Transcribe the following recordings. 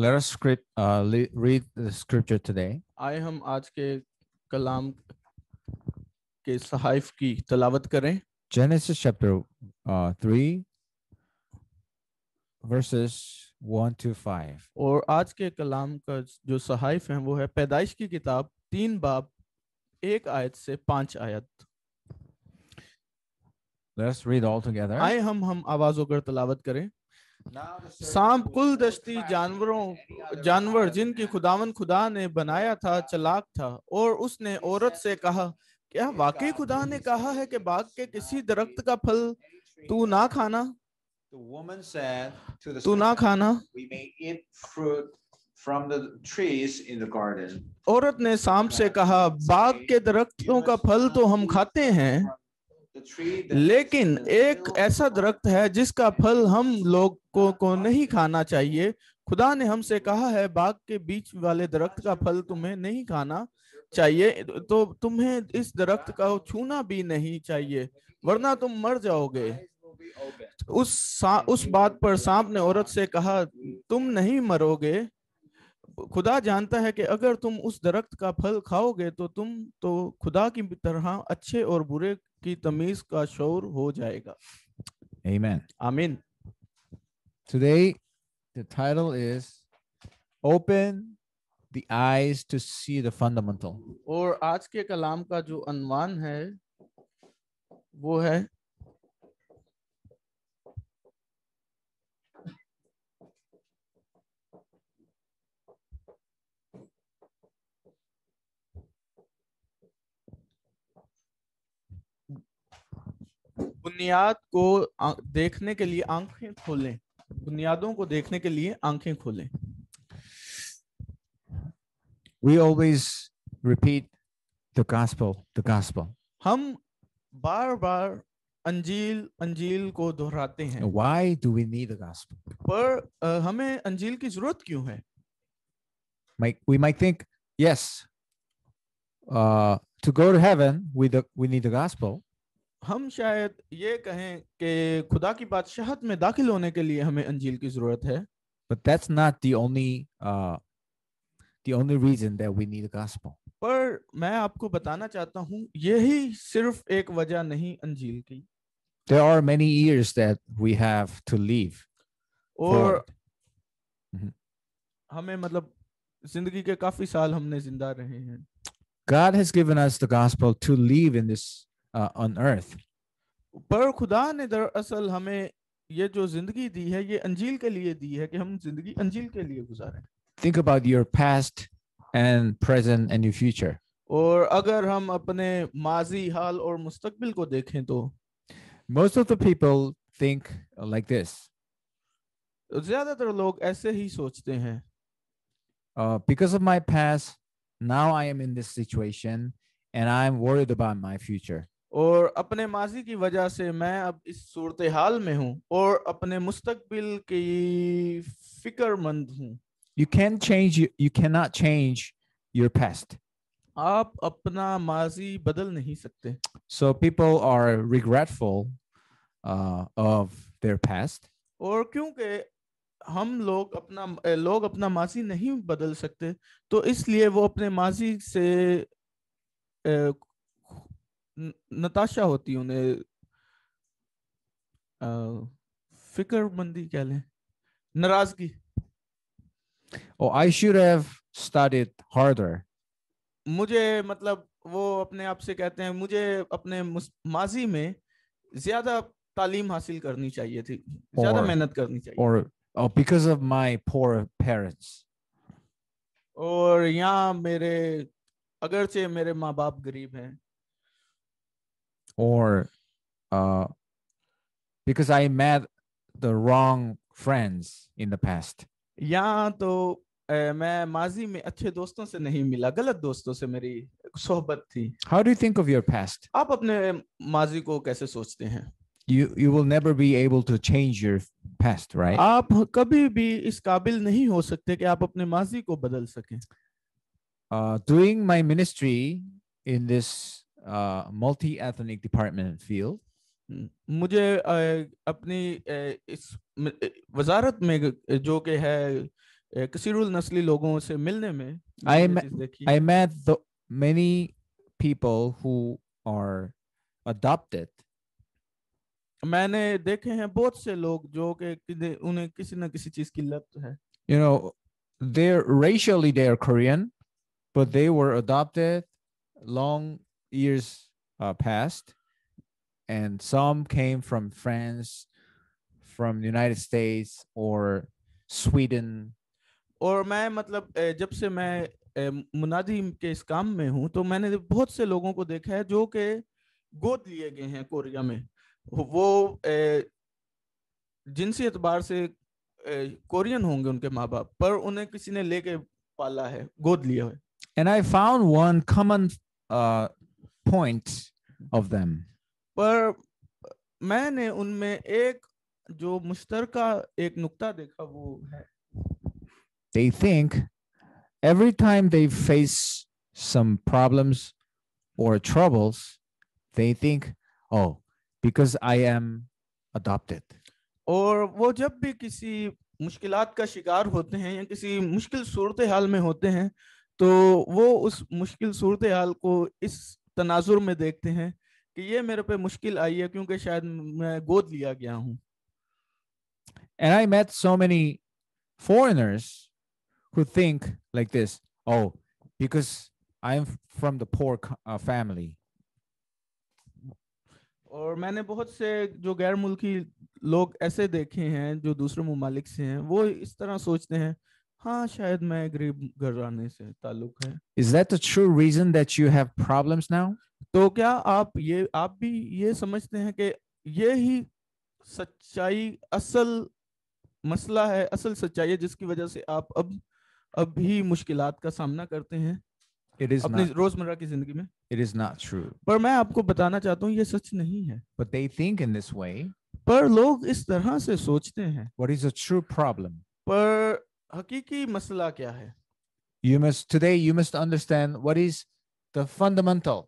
Let us script, uh, read the scripture today. आए हम आज के कलाम के सहाइफ की तलावत करें Genesis chapter uh, 3 verses 1 to 5 और आज के कलाम का जो सहाइफ है वो है पैदाइश की किताब तीन बाब एक आयत से पांच आयत Let's read all together. आए हम हम आवाजों कर तलावत करें सांप कुल दस्ती जानवरों जानवर जिनकी खुदावन खुदा ने बनाया था चलाक था और उसने औरत से कहा क्या वाकई खुदा ने कहा है कि बाग के किसी दरख्त का फल तू ना खाना तू ना खाना from the trees in the garden. औरत ने सांप से कहा बाग के दरख्तों का फल तो हम खाते हैं लेकिन एक ऐसा दरख्त है जिसका फल हम लोग को, को नहीं खाना चाहिए खुदा ने हमसे कहा है बाग के बीच वाले दरख्त का फल तुम्हें नहीं खाना चाहिए तो तुम्हें इस दरख्त का छूना भी नहीं चाहिए वरना तुम मर जाओगे उस उस बात पर सांप ने औरत से कहा तुम नहीं मरोगे खुदा जानता है कि अगर तुम उस दरख्त का फल खाओगे तो तुम तो खुदा की तरह अच्छे और बुरे की तमीज का शोर हो जाएगा Amen. Amen. Today the title is Open the eyes to see the fundamental. और आज के कलाम का जो अनवान है वो है बुनियाद को देखने के लिए आंखें खोलें बुनियादों को देखने के लिए आंखें खोलें we always repeat the gospel the gospel हम बार-बार अंजील अंजील को दोहराते हैं why do we need the gospel पर uh, हमें अंजील की जरूरत क्यों है Mike we might think yes to go to heaven we the we need the gospel हम शायद ये कहें कि खुदा की बादशाहत में दाखिल होने के लिए हमें अंजील की जरूरत है but that's not the only uh the only reason that we need the gospel पर मैं आपको बताना चाहता हूँ यही सिर्फ एक वजह नहीं अंजील की there are many years that we have to leave. और हमें मतलब जिंदगी के काफी साल हमने जिंदा रहे हैं God has given us the gospel to live in this uh, on earth पर खुदा ने दरअसल हमें ये जो जिंदगी दी है ये अंजील के लिए दी है कि हम जिंदगी अंजील के लिए गुजारें think about your past and present and your future और अगर हम अपने माजी हाल और मुस्तकबिल को देखें तो most of the people think like this ज्यादातर लोग ऐसे ही सोचते हैं uh, because of my past now i am in this situation and i'm worried about my future और अपने माजी की वजह से मैं अब इस सूरत हाल में हूँ और अपने मुस्तकबिल की फिक्रमंद हूँ You can change you cannot change your past. आप अपना माजी बदल नहीं सकते. So people are regretful uh, of their past. और क्योंकि हम लोग अपना लोग अपना माजी नहीं बदल सकते तो इसलिए वो अपने माजी से uh, नताशा होती उन्हें फिक्रमंदी कह लें नाराजगी oh i should have studied harder मुझे मतलब वो अपने आप से कहते हैं मुझे अपने माजी में ज्यादा तालीम हासिल करनी चाहिए थी ज्यादा मेहनत करनी चाहिए और oh, because of my poor parents और यहाँ मेरे अगरचे मेरे माँ बाप गरीब हैं or uh, because I met the wrong friends in the past. या तो मैं माजी में अच्छे दोस्तों से नहीं मिला गलत दोस्तों से मेरी सोहबत थी How do you think of your past? आप अपने माजी को कैसे सोचते हैं You you will never be able to change your past, right? आप कभी भी इस काबिल नहीं हो सकते कि आप अपने माजी को बदल सकें Uh, doing my ministry in this uh, multi ethnic department field. Hmm. I met the many people who are adopted. मैंने देखे हैं बहुत से लोग जो कि You know, they're racially they are Korean, but they were adopted long years uh, passed and some came from france from the united states or sweden or my matlab jabse main munadi ke is kaam mein hu to maine bahut se logon ko dekha hai jo ke god liye korea mein wo jinsi korean honge unke maa baap par unhe kisi and i found one common uh, point of them पर मैंने उनमें एक जो मुश्तरका एक नुक्ता देखा वो है they think every time they face some problems or troubles they think oh because i am adopted और वो जब भी किसी मुश्किलात का शिकार होते हैं या किसी मुश्किल सूरत हाल में होते हैं तो वो उस मुश्किल सूरत हाल को इस तनाजुर में देखते हैं कि ये मेरे पे मुश्किल आई है क्योंकि शायद मैं गोद लिया गया हूं and I met so many foreigners who think like this oh because I am from the uh, family और मैंने बहुत से जो गैर मुल्की लोग ऐसे देखे हैं जो दूसरे ममालिक से हैं वो इस तरह सोचते हैं हाँ शायद मैं गरीब घराने से ताल्लुक है is that true reason that you have problems now तो क्या आप ये आप भी ये समझते हैं कि ये ही सच्चाई असल मसला है असल सच्चाई है जिसकी वजह से आप अब अब भी मुश्किलात का सामना करते हैं It is अपनी रोजमर्रा की जिंदगी में इट इज नॉट ट्रू पर मैं आपको बताना चाहता हूँ ये सच नहीं है but they think in this way पर लोग इस तरह से सोचते हैं what is a true problem पर हकीकी मसला क्या है you must today you must understand what is the fundamental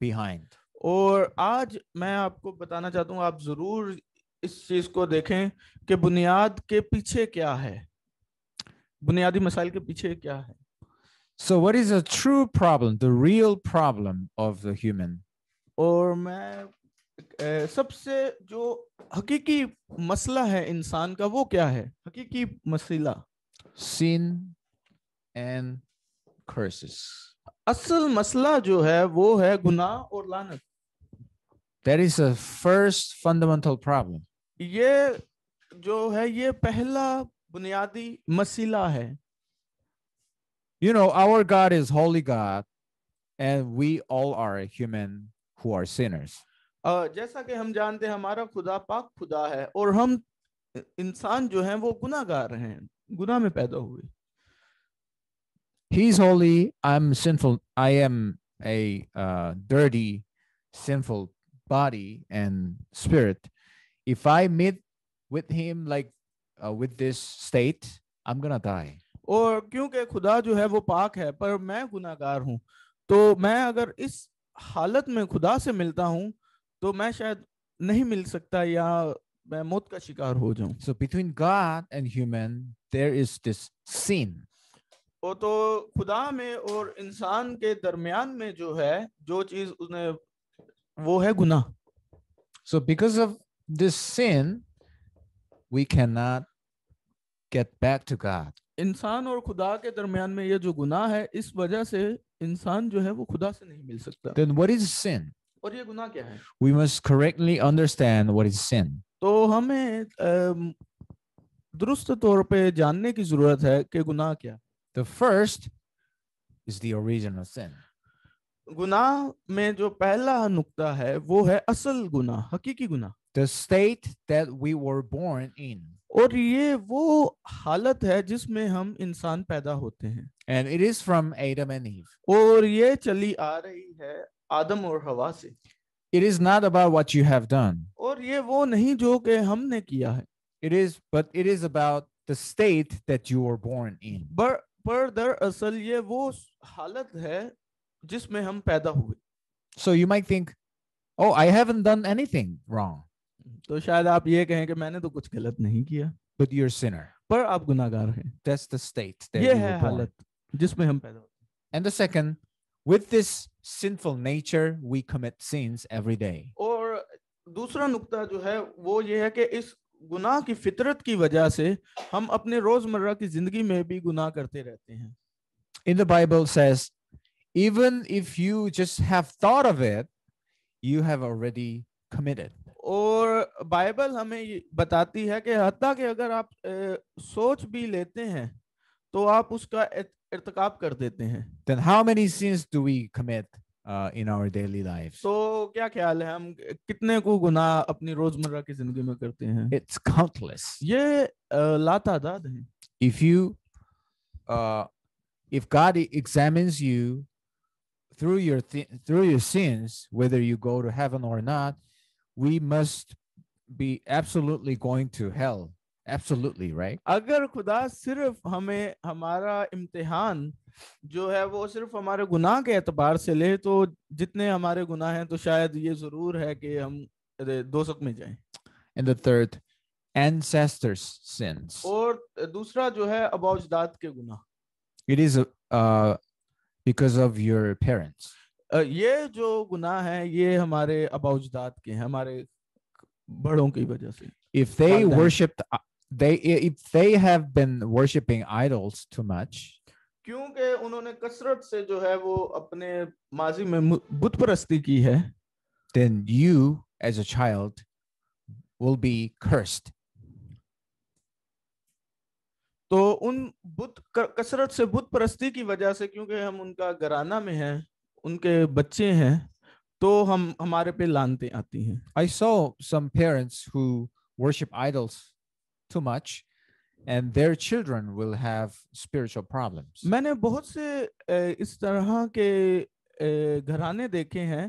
behind और आज मैं आपको बताना चाहता हूं आप जरूर इस चीज को देखें कि बुनियाद के पीछे क्या है बुनियादी मसाइल के पीछे क्या है so what is a true problem the real problem of the human और मैं सबसे जो हकीकी मसला है इंसान का वो क्या है हकीकी मसला sin and curses. असल मसला जो है वो है गुनाह और लानत. That is a first fundamental problem. ये जो है ये पहला बुनियादी मसला है. You know, our God is holy God, and we all are human who are sinners. Uh, जैसा कि हम जानते हैं हमारा खुदा पाक खुदा है और हम इंसान जो हैं वो गुनाहगार हैं. गुनाह में पैदा हुए he is holy I am sinful I am a dirty sinful body and spirit if I made with him like with this state I am gonna die और क्योंकि खुदा जो है वो पाक है पर मैं गुनाहगार हूँ तो मैं अगर इस हालत में खुदा से मिलता हूँ तो मैं शायद नहीं मिल सकता या मैं मौत का शिकार हो जाऊं so between God and human there is this sin वो तो खुदा में और इंसान के दरमियान में जो है जो चीज उसने वो है गुनाह so because of this sin we can not get back to God इंसान और खुदा के दरमियान में ये जो गुनाह है इस वजह से इंसान जो है वो खुदा से नहीं मिल सकता देन व्हाट इज सिन और ये गुनाह क्या है we must correctly understand what is sin तो हमें दुरुस्त तौर पे जानने की जरूरत है कि गुनाह क्या the first is the origin of sin. गुनाह में जो पहला नुक्ता है वो है असल गुनाह हकीकी गुनाह the state that we were born in और ये वो हालत है जिसमें हम इंसान पैदा होते हैं and it is from Adam and Eve और ये चली आ रही है आदम और हवा से It is not about what you have done. और ये वो नहीं जो हमने किया है. It is, but it is about the state that you were born in. पर पर ये वो हालत है जिसमें हम पैदा हुए. So you might think, oh, I haven't done anything wrong. तो शायद आप ये कहें कि मैंने तो कुछ गलत नहीं किया. But you're a sinner. पर आप गुनाहगार हैं. That's the state that ये हालत जिसमें हम पैदा हुए. And the second, with this sinful nature we commit sins every day Or, दूसरा नुक्ता जो है वो ये है कि इस गुनाह की फितरत की वजह से हम अपने in the bible says even if you just have thought of it you have already committed और बाइबल हमें बताती है कि हत्या कि अगर आप ए, सोच भी लेते हैं तो आप उसका इर्तकाब कर देते हैं then how many sins do we commit uh, in our daily life? So, क्या ख्याल है हम कितने को गुनाह अपनी रोजमर्रा की जिंदगी में करते हैं it's countless ये uh, लातादाद हैं if you uh, if God examines you through your through your sins whether you go to heaven or not we must be absolutely going to hell Absolutely, right? अगर खुदा सिर्फ हमें हमारा इम्तिहान जो है वो सिर्फ हमारे गुनाह के एतबार से ले तो जितने हमारे गुनाह हैं तो शायद ये जरूर है कि हम दोजख में जाएं And the third, ancestors sins और दूसरा जो है अबाउजदाद के गुनाह it is uh, because of your parents ये जो गुनाह है ये हमारे अबाउजदाद के हमारे बड़ों की वजह से if they worshipped uh, they if they have been worshiping idols too much क्योंकि उन्होंने कसरत से जो है वो अपने माजी then you as a child will be cursed तो उन बुत कसरत से बुत परस्ती की वजह से क्योंकि हम उनका घराना में हैं उनके बच्चे हैं तो हम हमारे पे लानते आती हैं I saw some parents who worship idols too much and their children will have spiritual problems मैंने बहुत से इस तरह के घराने देखे हैं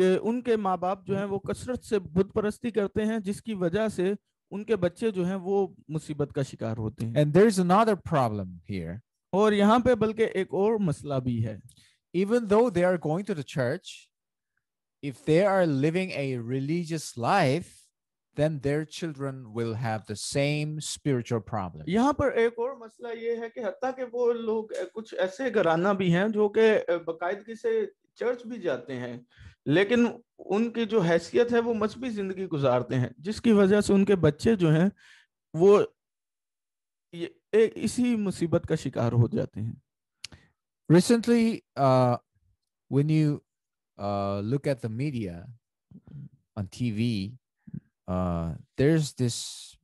कि उनके माँ बाप जो हैं वो कसरत से बुत परस्ती करते हैं जिसकी वजह से उनके बच्चे जो हैं वो मुसीबत का शिकार होते And there is another problem here. Problem here और यहाँ पे बल्कि एक और मसला even though they are going to the church, if they are living a religious life, then their children will have the same spiritual problem. यहाँ पर एक और मसला ये है कि हत्ता के वो लोग कुछ ऐसे घराना भी हैं जो कि बाकायदगी से चर्च भी जाते हैं लेकिन उनकी जो हैसियत है वो मजहबी जिंदगी गुजारते हैं जिसकी वजह से उनके बच्चे जो हैं वो ये एक इसी मुसीबत का शिकार हो जाते हैं recently uh, when you uh, look at the media on tv Uh, there's this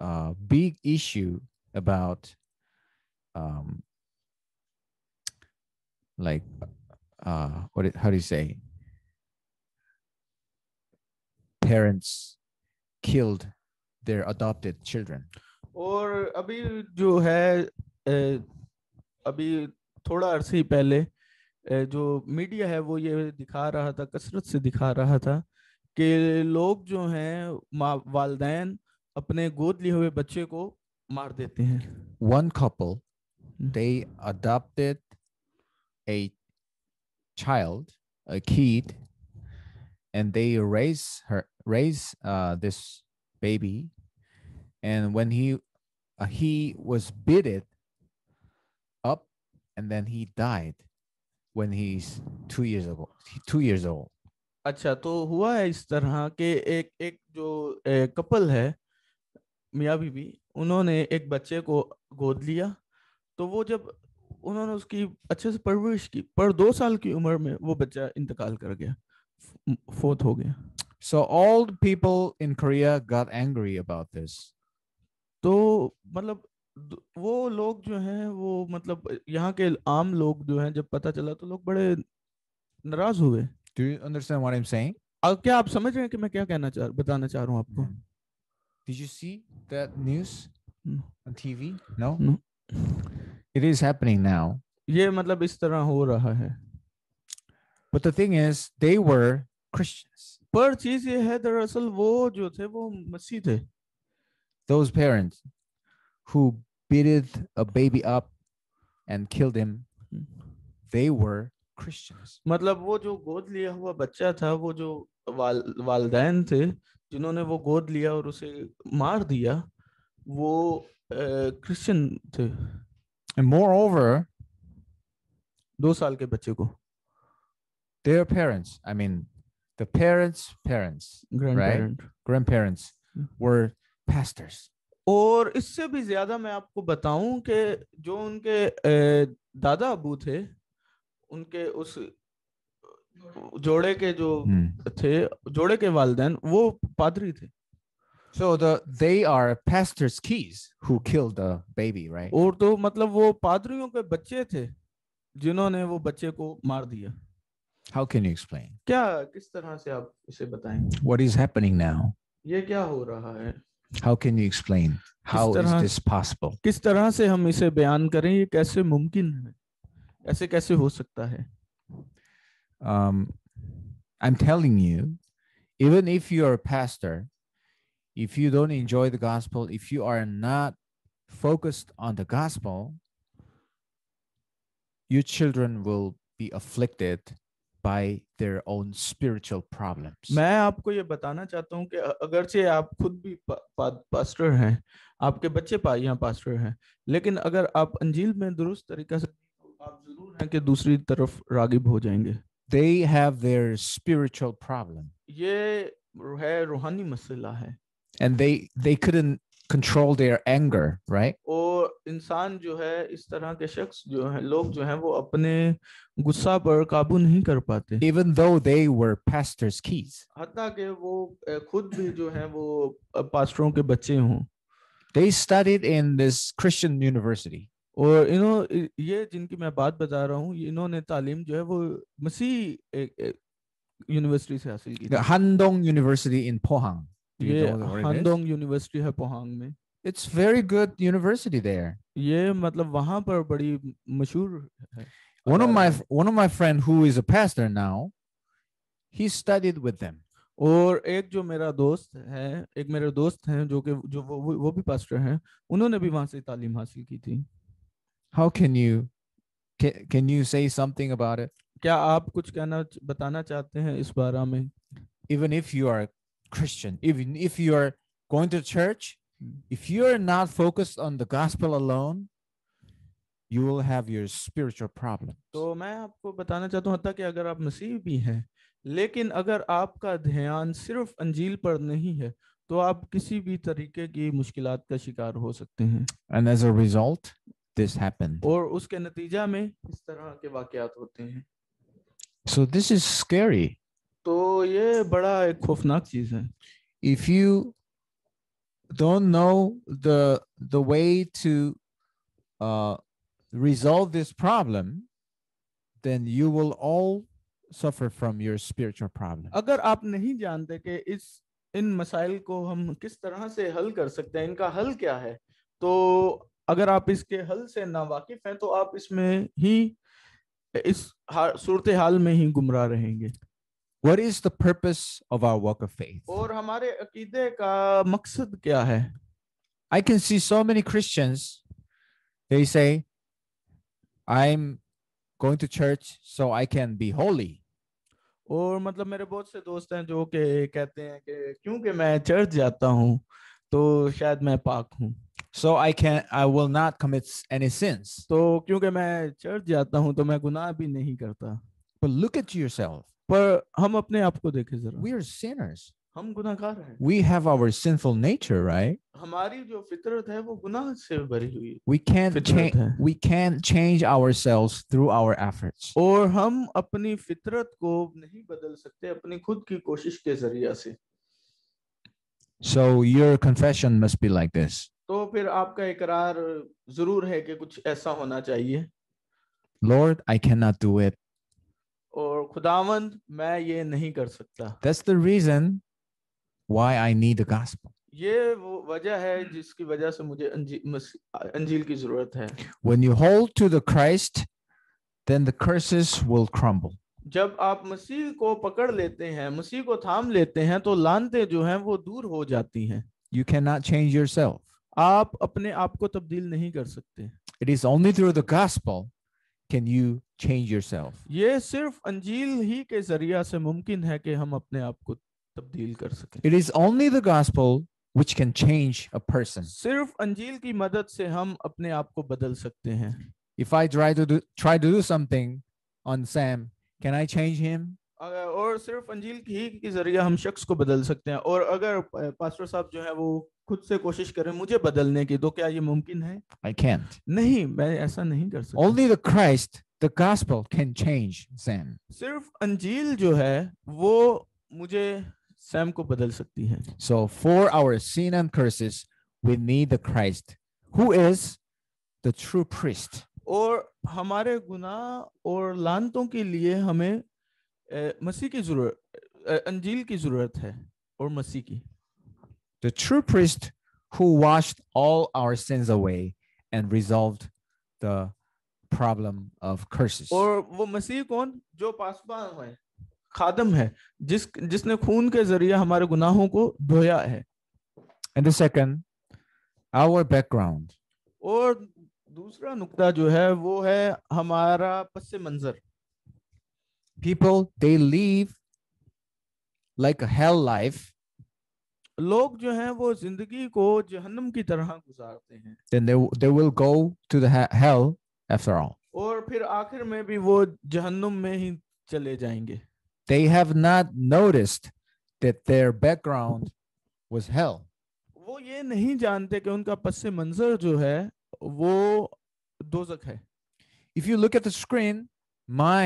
uh, big issue about um, like uh, what how do you say parents killed their adopted children और अभी जो है अभी थोड़ा अरसे ही पहले जो media है वो ये दिखा रहा था कसरत से दिखा रहा था one couple, they adopted a child a kid and they raise her raise uh, this baby and when he uh, he was beaten up and then he died when he's 2 years ago 2 years old अच्छा तो हुआ है इस तरह के एक एक जो कपल है मियाँ बीबी उन्होंने एक बच्चे को गोद लिया तो वो जब उन्होंने उसकी अच्छे से परवरिश की पर दो साल की उम्र में वो बच्चा इंतकाल कर गया फोत हो गया so all people in Korea got angry about this तो मतलब वो लोग जो हैं वो मतलब यहाँ के आम लोग जो हैं जब पता चला तो लोग बड़े नाराज हुए Do you understand what I'm saying? क्या आप समझ रहे हैं कि मैं क्या कहना चाह बताना चाह रहा हूँ आपको hmm. Did you see that news hmm. on TV? No. No. Hmm. It is happening now. But the thing is, they were Christians. Those parents who beat a baby up and killed him, they were Christians. मतलब वो जो गोद लिया हुआ बच्चा था वो जो वाल वालदेन थे जिन्होंने वो गोद लिया और उसे मार दिया वो क्रिश्चियन uh, थे And moreover, दो साल के बच्चे को their parents, I mean, the parents' parents, grandparents right? Grandparents were pastors. और इससे भी ज्यादा मैं आपको बताऊं कि जो उनके दादा अबू थे उनके उस जोड़े के जो hmm. थे जोड़े के वालदेन वो पादरी थे So the they are pastor's keys who killed the baby, right? और तो मतलब वो पादरियों के बच्चे थे जिन्होंने वो बच्चे को मार दिया. How can you explain? क्या किस तरह से आप इसे बताएं? What is happening now? ये क्या हो रहा है? How can you explain? How is this possible? किस तरह से हम इसे बयान करें? ये कैसे मुमकिन है? ऐसे कैसे हो सकता है um, if you are a pastor, if you don't enjoy the gospel, if you are not focused on the gospel, your children will be afflicted by their own spiritual problems. मैं आपको ये बताना चाहता हूँ कि अगर से आप खुद भी पास्टर हैं आपके बच्चे पा, यहाँ पास्टर हैं लेकिन अगर आप अंजील में दुरुस्त तरीका से आप जरूर हैं कि दूसरी तरफ रागिब हो जाएंगे they have their spiritual problem ये है रूहानी मसला है and they they couldn't control their anger right और इंसान जो है इस तरह के शख्स जो है लोग जो हैं वो अपने गुस्सा पर काबू नहीं कर पाते even though they were pastors kids हत्ता के वो खुद भी जो हैं वो पास्टरों के बच्चे हों they studied in this christian university और इन्हों ये जिनकी मैं बात बता रहा हूँ इन्होंने तालीम जो है वो मसीह यूनिवर्सिटी से हासिल की हंदोंग यूनिवर्सिटी इन पोहांग ये हंदोंग यूनिवर्सिटी है पोहांग में it's very good university there ये मतलब वहां पर बड़ी मशहूर है one of my one of my friend who is a pastor now he studied with them और एक जो मेरा दोस्त है एक मेरे दोस्त हैं जो कि जो वो वो भी पास्टर हैं उन्होंने भी वहां से तालीम हासिल की थी how can you can, can you say something about it क्या आप कुछ कहना बताना चाहते हैं इस बारे में even if you are christian even if you are going to church if you are not focused on the gospel alone you will have your spiritual problems. तो मैं आपको बताना चाहता हूं कि अगर आप मसीह भी हैं लेकिन अगर आपका ध्यान सिर्फ अंजील पर नहीं है तो आप किसी भी तरीके की मुश्किलात का शिकार हो सकते हैं and as a result this happened. So this is scary. If you don't know the the way to uh, resolve this problem, then you will all suffer from your spiritual problem. तो अगर आप इसके हल से ना वाकिफ हैं तो आप इसमें ही इस सूरत हाल में ही गुमराह रहेंगे What is the purpose of our walk of faith? और हमारे अकीदे का मकसद क्या है? I can see so many Christians they say I'm going to church so I can be holy. और मतलब मेरे बहुत से दोस्त हैं जो के कहते हैं कि क्योंकि मैं चर्च जाता हूं तो शायद मैं पाक हूं so I can I will not commit any sins. तो क्योंकि मैं चर्च जाता हूँ तो मैं गुनाह भी नहीं करता But look at yourself. पर हम अपने आप को देखें जरा We are sinners. हम गुनाहगार हैं We have our sinful nature, right? हमारी जो फितरत है वो गुनाह से भरी हुई We can't change we can't change ourselves through our efforts. और हम अपनी फितरत को नहीं बदल सकते अपनी खुद की कोशिश के जरिया से So your confession must be like this. तो फिर आपका इकरार जरूर है कि कुछ ऐसा होना चाहिए lord I can not do it और खुदावंद मैं ये नहीं कर सकता that's the reason why I need the gospel ये वो वजह है जिसकी वजह से मुझे अंजील की जरूरत है when you hold to the Christ then the curses will crumble जब आप मसीह को पकड़ लेते हैं मसीह को थाम लेते हैं तो लानते जो हैं वो दूर हो जाती हैं you can not change yourself It is only through the gospel can you सकते इट यू सिर्फ अंजील ही के जरिया से मुमकिन है कि हम अपने आप को तब्दील कर सकें it is only the which can change a person sirf anjeel ki madad se hum apne aap ko badal sakte hain if i try to try to do something on sam can i change him और सिर्फ अंजील ही के जरिए हम शख्स को बदल सकते हैं और अगर पास्टर साहब जो है वो खुद से कोशिश करें मुझे बदलने की तो क्या ये मुमकिन है आई कैन नहीं मैं ऐसा नहीं कर सकता only the Christ the gospel can change same सिर्फ अंजील जो है वो मुझे सैम को बदल सकती है so for our sin and curses we need the Christ who is the true priest और हमारे गुनाह और लानतों के लिए हमें मसीह की जरूरत अंजील की जरूरत है और मसीह की the true priest who washed all our sins away and resolved the problem of curses और वो मसीह कौन जो पासबान है खादम है जिस जिसने खून के जरिए हमारे गुनाहों को धोया है and the second our background और दूसरा नुक्ता जो है वो है हमारा पस मंजर people they live like a hell life लोग जो हैं वो जिंदगी को जहन्नम की तरह गुजारते हैं then they they will go to the hell after all और फिर आखिर में भी वो जहन्नम में ही चले जाएंगे they have not noticed that their background was hell वो ये नहीं जानते कि उनका पस मंजर जो है वो दोजक है if you look at the screen my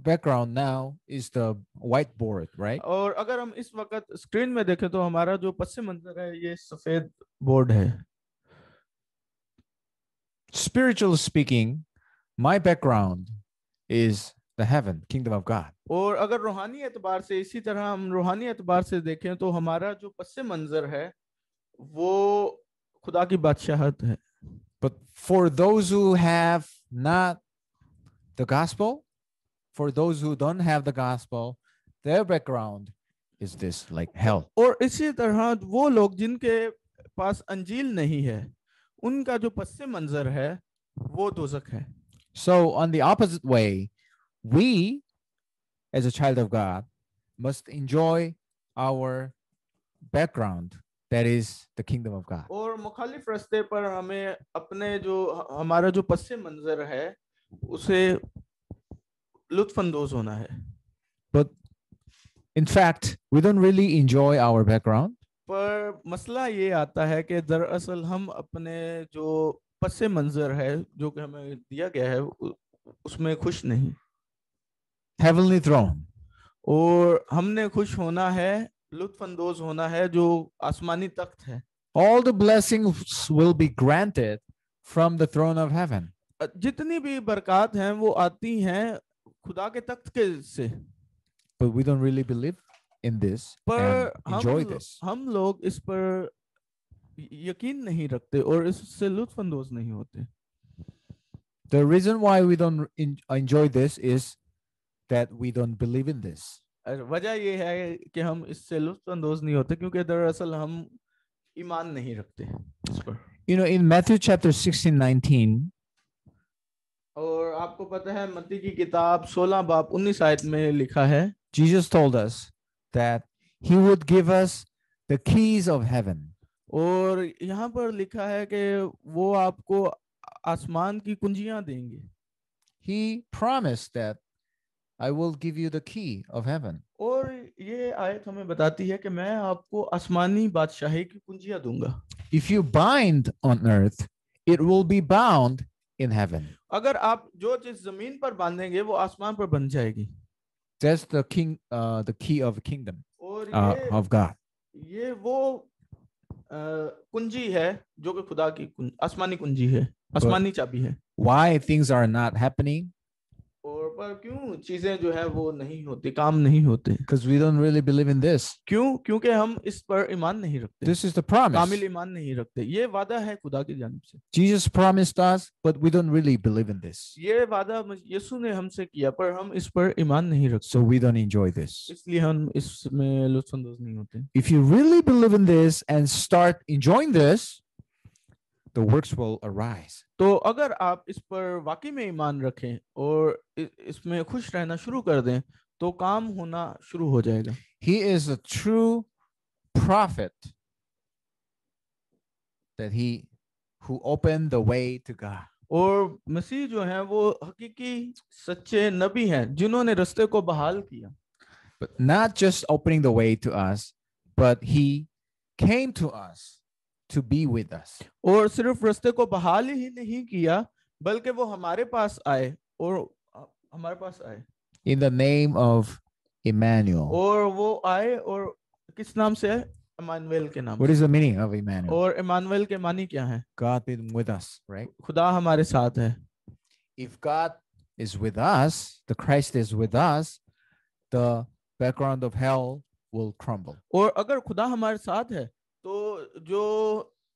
background now is the white board, right? और अगर हम इस वक्त स्क्रीन में देखें तो हमारा जो पश्चिम मंजर है ये सफेद बोर्ड है Spiritual speaking, my background is the heaven, kingdom of God. और अगर रूहानी एतबार से इसी तरह हम रूहानी एतबार से देखें तो हमारा जो पश्चिम मंजर है वो खुदा की बादशाहत है But for those who have not the gospel, for those who don't have the gospel, their background is this like hell. Or इसी तरह वो लोग जिनके पास अंजील नहीं है उनका जो पश्चिम मंजर है वो दोजक है So on the opposite way, we as a child of God must enjoy our background that is the kingdom of God. और मुखालिफ रास्ते पर हमें अपने जो हमारा जो पश्चिम मंजर है उसे लुत्फंदोज होना है but in fact we don't really enjoy our background पर मसला ये आता है कि दरअसल हम अपने जो पस मंजर है जो कि हमें दिया गया है उसमें खुश नहीं हेवनली थ्रोन और हमने खुश होना है लुत्फानंदोज होना है जो आसमानी तख्त है all the blessings will be granted from the throne of heaven जितनी भी बरकत हैं वो आती हैं खुदा के तख्त के से but we don't really believe in this पर and enjoy हम, this हम लोग इस पर यकीन नहीं रखते और इससे लुत्फानंदोज नहीं होते the reason why we don't enjoy this is that we don't believe in this वजह यह कि हम इससे लुत्फानंदोज नहीं होते क्योंकि दरअसल हम ईमान नहीं रखते इस पर you know in Matthew chapter 16 19 और आपको पता है मत्ती की किताब 16 बाप 19 आयत में लिखा है Jesus told us that he would give us the keys of heaven और यहां पर लिखा है कि वो आपको आसमान की कुंजियां देंगे he promised that I will give you the key of heaven और ये आयत हमें बताती है कि मैं आपको आसमानी बादशाही की कुंजियां दूंगा if you bind on earth it will be bound in heaven. अगर आप जो चीज जमीन पर बांधेंगे वो आसमान पर बन जाएगी. That's the king, uh, the key of kingdom और uh, of God. ये वो uh, कुंजी है जो कि खुदा की आसमानी कुंजी है, आसमानी चाबी है. Why things are not happening? और पर क्यों चीजें जो है वो नहीं होती काम नहीं होते because we don't really believe in this क्यों क्योंकि हम इस पर ईमान नहीं रखते this is the promise कामिल ईमान नहीं रखते ये वादा है खुदा की जानिब से Jesus promised us but we don't really believe in this ये वादा यीशु ने हमसे किया पर हम इस पर ईमान नहीं रखते so we don't enjoy this इसलिए हम इसमें लुत्फअंदोज नहीं होते if you really believe in this and start enjoying this the works will arise. तो अगर आप इस पर वाकई में ईमान रखें और इसमें खुश रहना शुरू कर दें तो काम होना शुरू हो जाएगा He is a true prophet that he who opened the way to God. और मसीह जो है वो हकीकी सच्चे नबी हैं जिन्होंने रास्ते को बहाल किया But not just opening the way to us, but he came to us to be with us. और सिर्फ रास्ते को बहाल ही नहीं किया बल्कि वो हमारे पास आए और हमारे पास आए in the name of Emmanuel. और वो आए और किस नाम से है Emmanuel के नाम What is the meaning of Emmanuel? और Emmanuel के मानी क्या है God being with us, right? खुदा हमारे साथ है If God is with us, the Christ is with us, the background of hell will crumble. और अगर खुदा हमारे साथ है जो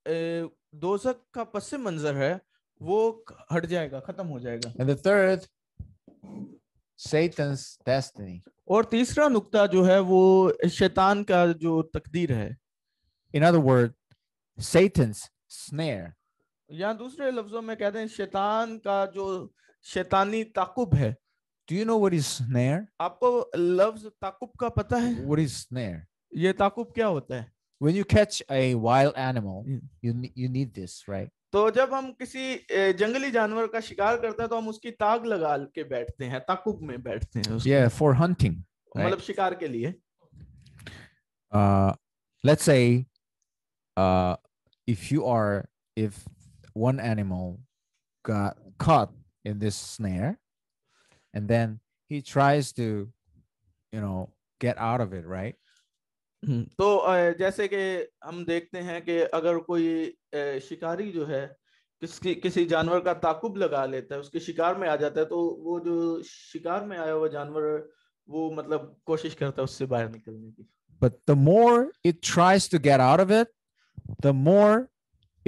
दोजक का पश्चिम मंजर है वो हट जाएगा खत्म हो जाएगा and the third Satan's destiny. और तीसरा नुक्ता जो है वो शैतान का जो तकदीर है in other word Satan's snare. या दूसरे लफ्जों में कहते हैं शैतान का जो शैतानी ताकुब है Do you know what is snare? आपको लफ्ज ताकुब का पता है What is snare? ये ताकुब क्या होता है when you catch a wild animal you you need this right तो जब हम किसी जंगली जानवर का शिकार करते हैं तो हम उसकी ताक लगा के बैठते हैं ताकुब में बैठते हैं yeah for hunting right? मतलब शिकार के लिए uh let's say uh if you are if one animal got caught in this snare and then he tries to you know get out of it right हम्म। तो जैसे कि हम देखते हैं कि अगर कोई शिकारी जो है किसकी किसी जानवर का ताकुब लगा लेता है उसके शिकार में आ जाता है तो वो जो शिकार में आया हुआ जानवर वो मतलब कोशिश करता है उससे बाहर निकलने की but the more it tries to get out of it the more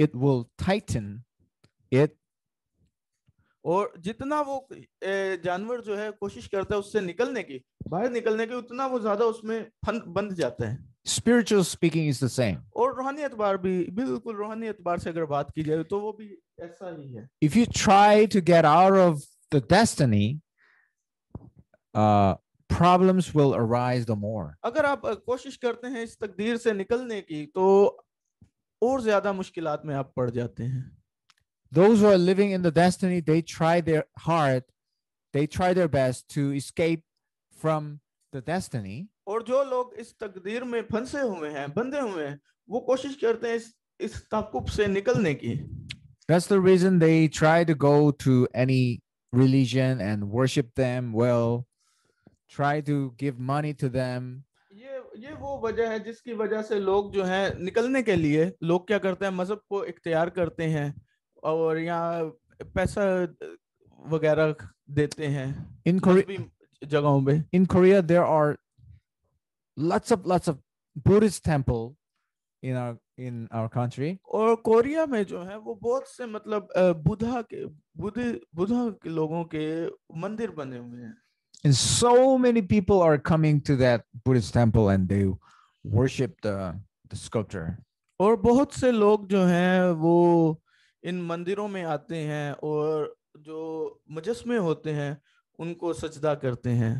it will tighten it और जितना वो जानवर जो है कोशिश करता है उससे निकलने की बाहर निकलने की उतना वो ज्यादा उसमें फन बंद जाता है spiritual speaking is the same और रूहानी अतबार भी बिल्कुल रूहानी अतबार से अगर बात की जाए तो वो भी ऐसा ही है if you try to get out of the destiny problems will arise the more अगर आप कोशिश करते हैं इस तकदीर से निकलने की तो और ज्यादा मुश्किलात में आप पड़ जाते हैं Those who are living in the destiny, they try their hard, they try their best to escape from the destiny. Or, जो लोग इस तकदीर में फंसे हुए हैं बंधे हुए हैं वो कोशिश करते हैं इस इस ताकुब से निकलने की That's the reason they try to go to any religion and worship them well, try to give money to them. ये ये वो वजह है जिसकी वजह से लोग जो हैं निकलने के लिए लोग क्या करते हैं मजहब को इख्तियार करते हैं और यहाँ पैसा वगैरह देते हैं इन जगहों पे in Korea there are lots of lots of Buddhist temple in are in our country और कोरिया में जो है वो बहुत से मतलब बुधा के बुध बुधा के लोगों के मंदिर बने हुए हैं And so many people are coming to that Buddhist temple and they worship the the sculpture. Or both say log jo hai wo इन मंदिरों में आते हैं और जो मुजस्मे होते हैं उनको सजदा करते हैं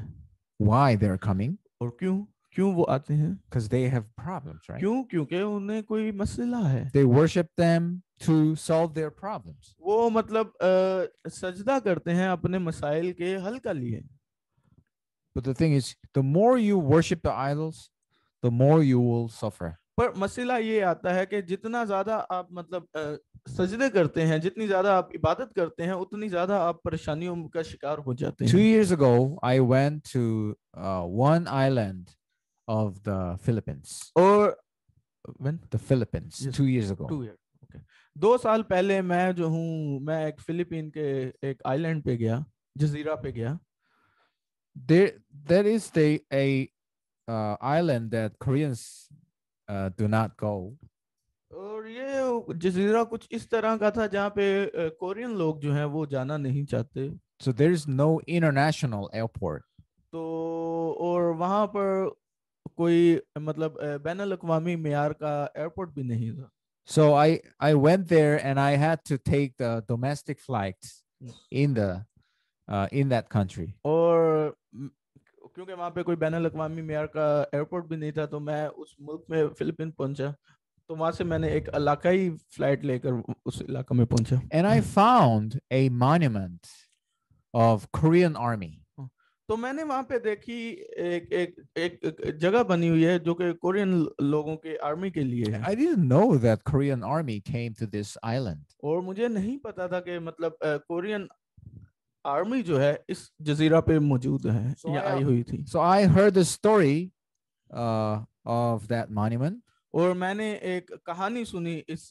why they are coming और क्यों क्यों वो आते हैं because they have problems right क्यों क्योंकि उन्हें कोई मसला है they worship them to solve their problems वो मतलब uh, सजदा करते हैं अपने मसाइल के हल के लिए but the thing is the more you worship the idols the more you will suffer पर मसला ये आता है कि जितना ज्यादा आप मतलब सजदे करते हैं जितनी ज्यादा आप इबादत करते हैं उतनी ज्यादा आप परेशानियों का शिकार हो जाते हैं two years ago I went to one island of the Philippines और when the philippines yes. two years ago two years दो साल पहले मैं जो हूँ मैं एक फिलिपीन के एक आइलैंड पे गया जजीरा पे गया there there is the a uh, Uh, do not go और ये जजीरा कुछ इस तरह का था जहाँ पे कोरियन uh, लोग जो हैं वो जाना नहीं चाहते so there is no international airport तो और वहाँ पर कोई मतलब uh, बैन अवी का एयरपोर्ट भी नहीं था so I I went there and I had to take the domestic flights hmm. in the uh, in that country और क्योंकि वहाँ पे कोई बैन अवी मेयर का एयरपोर्ट भी नहीं था तो मैं उस मुल्क में फिलिपिन पहुंचा तो वहां से मैंने एक इलाकाई फ्लाइट लेकर उस इलाके में पहुंचा and I found a monument of Korean army तो मैंने वहां पे देखी एक एक एक जगह बनी हुई है जो कि कोरियन लोगों के आर्मी के लिए है I didn't know that Korean army came to this island और मुझे नहीं पता था कि मतलब कोरियन आर्मी जो है इस जजीरा पे मौजूद है so या आई हुई थी so I heard the story of that monument और मैंने एक कहानी सुनी इस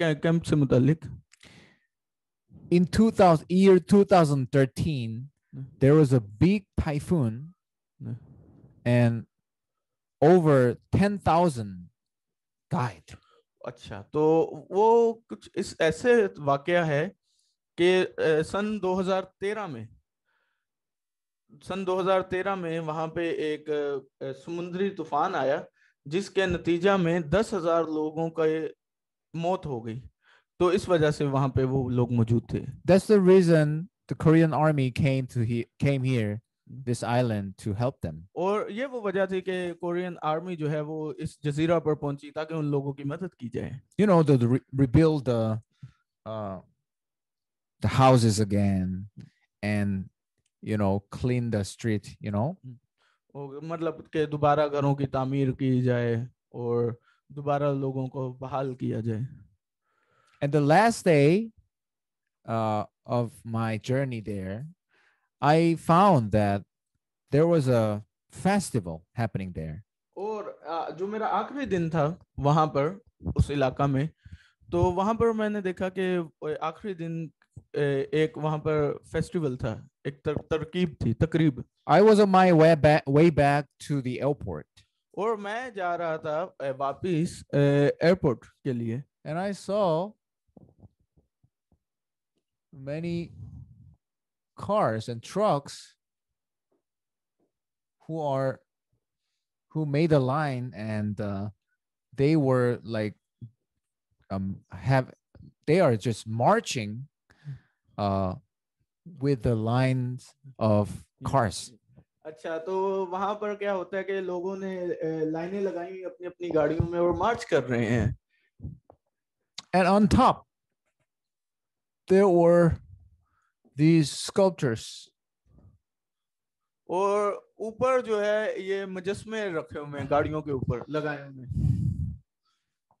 कैंप से मुतालिक in 2000 year 2013 there was a big typhoon and over 10000 died अच्छा तो वो कुछ इस ऐसे वाकया है कि सन 2013 में सन 2013 में वहां पे एक समुद्री तूफान आया जिसके नतीजा में दस हजार लोगों का मौत हो गई तो इस वजह से वहां पे वो लोग मौजूद थे That's the reason the Korean army came to he came here this island to help them. और ये वो वजह थी कि कोरियन आर्मी जो है वो इस जजीरा पर पहुंची ताकि उन लोगों की मदद की जाए. You know to rebuild the uh, the houses again and you know clean the street you know मतलब के दोबारा घरों की तामीर की जाए और दोबारा लोगों को बहाल किया जाए and the last day uh, of my journey there i found that there was a festival happening there और uh, जो मेरा आखिरी दिन था वहां पर उस इलाका में तो वहां पर मैंने देखा कि आखिरी दिन एक वहां पर फेस्टिवल था एक तर, तरकीब थी तकरीब I was on way way back to the airport और मैं जा रहा था एयरपोर्ट के लिए and I saw many cars and trucks who are who made a line and uh, they were like um have they are just marching uh, with the lines of cars. अच्छा तो वहां पर क्या होता है कि लोगों ने लाइनें लगाई अपनी अपनी गाड़ियों में और मार्च कर रहे हैं And on top there were these sculptures और ऊपर जो है ये मुजस्मे रखे हुए हैं गाड़ियों के ऊपर लगाए हुए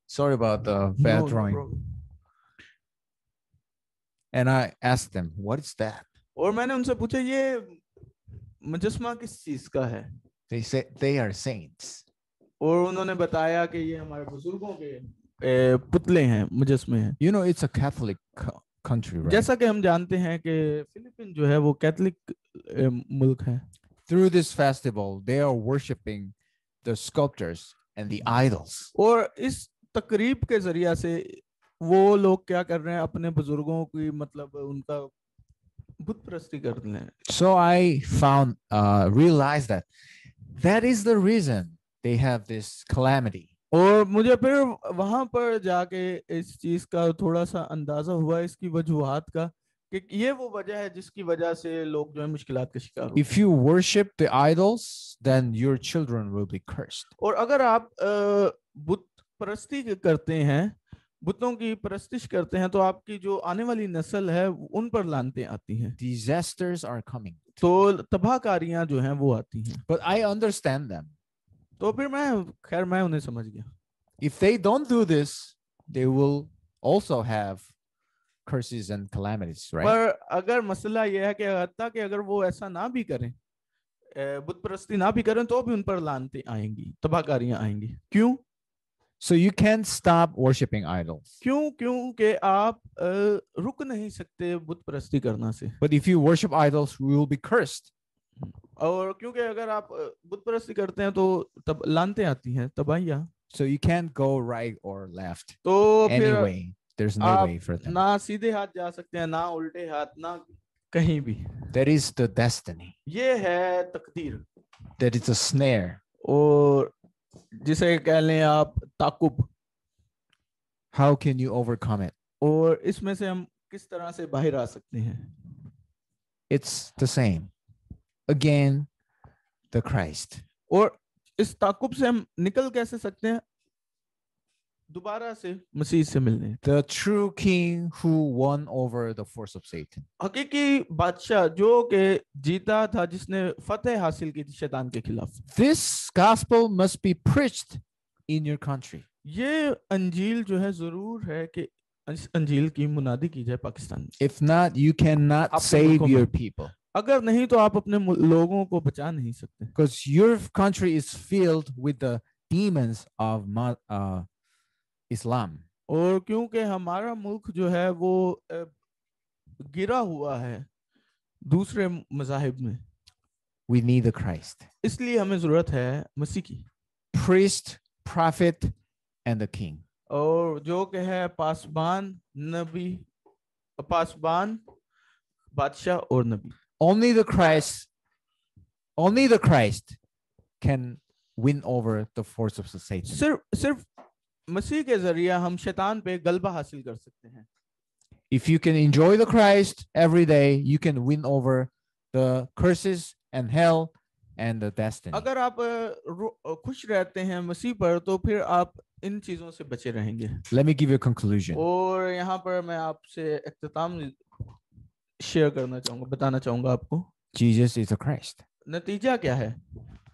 Sorry about the bad no, drawing and I asked them, "What is that?" और मैंने उनसे पूछा They say they are saints. और You know, it's a Catholic country, right? जैसा कि हम जानते Through this festival, they are worshiping the sculptors and the idols. और इस तकरीब के जरिया से वो लोग क्या कर रहे हैं अपने बुजुर्गों की मतलब उनका बुत प्रस्ती कर रहे हैं so I found realize that that is the reason they have this calamity और मुझे फिर वहां पर जाके इस चीज का थोड़ा सा अंदाजा हुआ इसकी वजूहत का कि ये वो वजह है जिसकी वजह से लोग जो है मुश्किल का शिकार हो if you worship the idols then your children will be cursed और अगर आप बुत परस्ती करते हैं बुतों की परस्तिश करते हैं तो आपकी जो आने वाली नस्ल है उन पर लानते आती हैं डिजास्टर्स आर कमिंग तो तबाहकारियां जो हैं वो आती हैं बट आई अंडरस्टैंड देम तो फिर मैं खैर मैं उन्हें समझ गया if they don't do this they will also have curses and calamities right पर अगर मसला यह है कि हत्ता कि अगर वो ऐसा ना भी करें बुत परस्ती ना भी करें तो भी उन पर लानते आएंगी तबाहकारियां आएंगी क्यों So you can't stop worshipping idols. क्यों क्योंकि आप रुक नहीं सकते बुत परस्ती करना से. But if you worship idols, we will be cursed. और क्योंकि अगर आप बुत परस्ती करते हैं तो तब लानते आती हैं तबाहियां. So you can't go right or left. तो anyway, there's no way for that. ना सीधे हाथ जा सकते हैं ना उल्टे हाथ ना कहीं भी. the destiny. ये है तकदीर. That is a snare. और जिसे कह लें आप ताकुब how can you overcome it और इसमें से हम किस तरह से बाहर आ सकते हैं it's the same again the Christ और इस ताकुब से हम निकल कैसे सकते हैं दोबारा से मसीह से मिलने the true king who won over the force of satan हकीकी बादशाह जो के जीता था जिसने फतेह हासिल की थी शैतान के खिलाफ this gospel must be preached in your country ये अंजील जो है जरूर है कि अंजील की मुनादी की जाए पाकिस्तान में if not you cannot save your people अगर नहीं तो आप अपने लोगों को बचा नहीं सकते because your country is filled with the demons of uh, इस्लाम और क्योंकि हमारा मुल्क जो है वो गिरा हुआ है दूसरे मजाहिब में we need the Christ. इसलिए हमें जरूरत है मसीह की priest, prophet and the king. और जो के है पासबान नबी पासबान बादशाह और नबी only the Christ only the Christ can win over the force of Satan. सिर्फ सिर्फ मसीह के जरिए हम शैतान पे गलबा हासिल कर सकते हैं if you can enjoy the Christ every day you can win over the curses and hell and the destiny अगर आप खुश रहते हैं मसीह पर तो फिर आप इन चीजों से बचे रहेंगे let me give you conclusion और यहां पर मैं आपसे इख्तिताम शेयर करना चाहूंगा बताना चाहूंगा आपको जीसस इज द क्राइस्ट नतीजा क्या है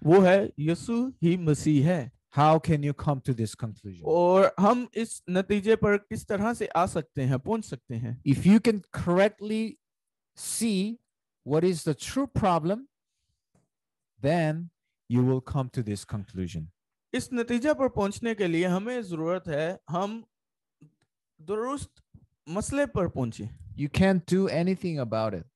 वो है यीशु ही मसीह है How can you come to this conclusion? Or हम इस नतीजे पर किस तरह से If you can correctly see what is the true problem, then you will come to this conclusion. इस नतीजे पर पहुंचने के लिए हमें जरूरत है हम दुरुस्त मसले पर पहुंचे You can't do anything about it.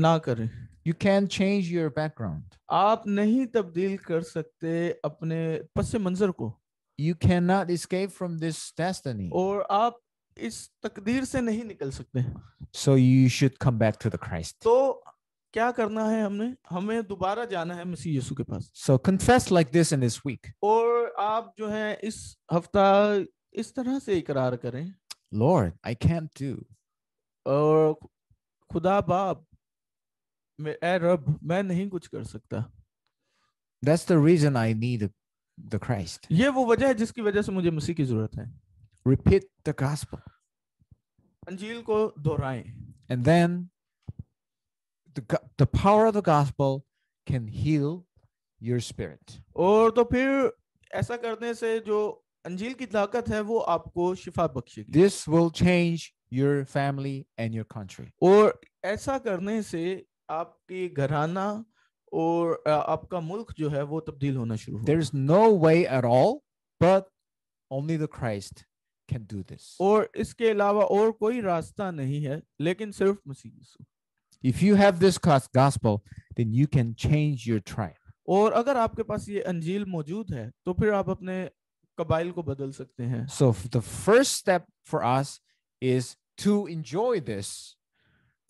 ना करें you can change your background आप नहीं तब्दील कर सकते अपने पस मंजर को you can not escape from this destiny और आप इस तकदीर से नहीं निकल सकते so you should come back to the Christ तो क्या करना है हमने हमें दोबारा जाना है मसीह यीशु के पास so confess like this in this week और आप जो है इस हफ्ता इस तरह से इकरार करें लॉर्ड आई कैन डू और खुदा बाप ए रब मैं नहीं कुछ कर सकता That's the reason I need the Christ. ये वो वजह है जिसकी वजह से मुझे मसीह की जरूरत है Repeat the gospel. अंजील को दोहराएं And then the, the power of the gospel can heal your spirit. और तो फिर ऐसा करने से जो अंजील की ताकत है वो आपको शिफा बख्शेगी This will change your family and your country. और ऐसा करने से आपकी घराना और आपका मुल्क जो है वो तब्दील होना शुरू there is no way at all but only the Christ can do this और इसके अलावा और कोई रास्ता नहीं है लेकिन सिर्फ मसीह यीशु if you have this gospel then you can change your tribe और अगर आपके पास ये अंजील मौजूद है तो फिर आप अपने कबाइल को बदल सकते हैं so the first step for us is to enjoy this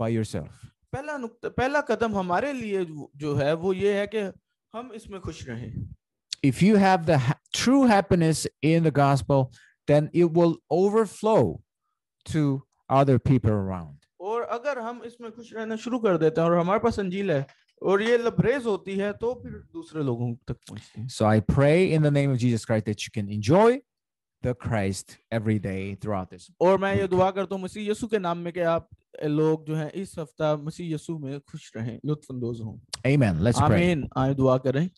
by yourself पहला नुकता पहला कदम हमारे लिए जो है वो ये है कि हम इसमें खुश रहें if you have the true in the gospel then it will overflow to other people around और अगर हम इसमें खुश रहना शुरू कर देते हैं और हमारे पास अंजील है और ये लबरेज होती है तो फिर दूसरे लोगों तक पहुंचती है सो और मैं ये दुआ करता हूँ मसीह यीशु के नाम में कि आप लोग जो हैं इस हफ्ता मसीह यसु में खुश रहें लुत्फंदोज हों आमेन लेट्स प्रे आमीन आए दुआ करें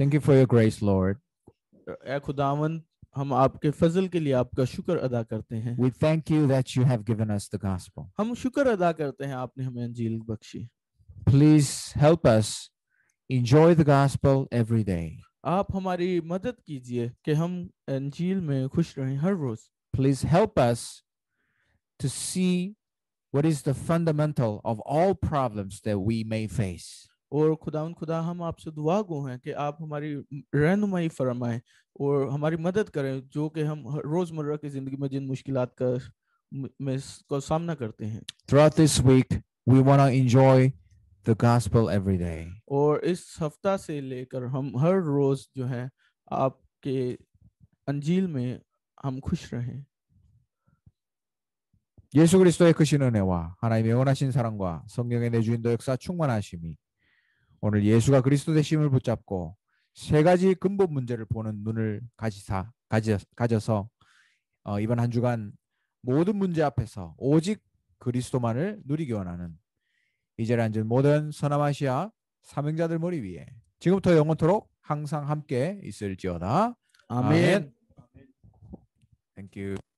thank you for your grace lord ए खुदावंद हम आपके फजल के लिए आपका शुक्र अदा करते हैं we thank you that you have given us the gospel हम शुक्र अदा करते हैं आपने हमें انجیل बख्शी please help us enjoy the gospel every day आप हमारी मदद कीजिए कि हम انجیل में खुश रहें हर रोज please help us to see what is the fundamental of all problems that we may face. और खुदावन खुदा हम आपसे दुआ गो हैं कि आप हमारी रहनुमाई फरमाएं और हमारी मदद करें जो कि हम रोजमर्रा की जिंदगी में जिन मुश्किल का में को सामना करते हैं Throughout this week, we want to enjoy the gospel every day. और इस हफ्ता से लेकर हम हर रोज जो है आपके अंजील में हम खुश रहें 예수 그리스도의 크신 그 은혜와 하나님의 원하신 사랑과 성령의 내주인도 역사 충만하심이 오늘 예수가 그리스도 되심을 붙잡고 세 가지 근본 문제를 보는 눈을 가지사 가져, 서 어, 이번 한 주간 모든 문제 앞에서 오직 그리스도만을 누리기 원하는 이제리에 모든 서남아시아 사명자들 머리 위에 지금부터 영원토록 항상 함께 있을지어다. 아멘. 아멘. Thank you.